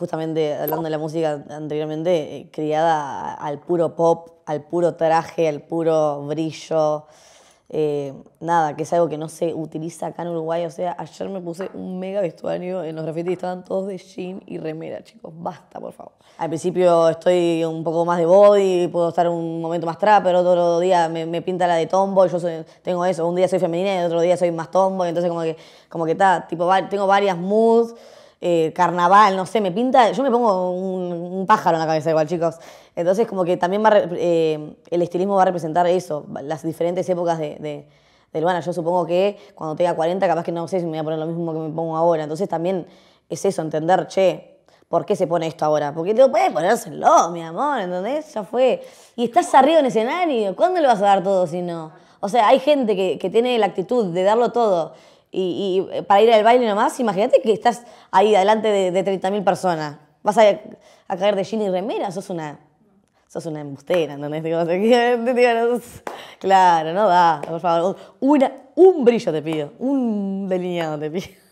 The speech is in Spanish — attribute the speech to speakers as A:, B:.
A: justamente hablando de la música anteriormente, eh, criada al puro pop, al puro traje, al puro brillo. Eh, nada, que es algo que no se utiliza acá en Uruguay. O sea, ayer me puse un mega vestuario en los grafitis, estaban todos de jean y remera, chicos. Basta, por favor. Al principio estoy un poco más de body, puedo estar un momento más trap, pero otro, día me, pinta la de tombo, yo tengo eso. Un día soy femenina y otro día soy más y entonces como que, como que está, tipo, tengo varias moods. Eh, carnaval, no sé, me pinta, yo me pongo un, pájaro en la cabeza igual, chicos. Entonces como que también eh, el estilismo va a representar eso, las diferentes épocas de, de, Yo supongo que cuando tenga 40, capaz que no sé si me voy a poner lo mismo que me pongo ahora. Entonces también es eso, entender, che, ¿por qué se pone esto ahora? Porque tú puedes ponérselo, mi amor, ¿entendés? Ya fue. Y estás arriba en escenario, ¿cuándo le vas a dar todo si no? O sea, hay gente que tiene la actitud de darlo todo y, eh, para ir al baile nomás, imagínate que estás ahí delante de, 30.000 personas. Vas a, caer de jean y remera, sos una, sos una embustera, ¿no? Claro, no da, por favor. Una, un brillo te pido, un delineado te pido.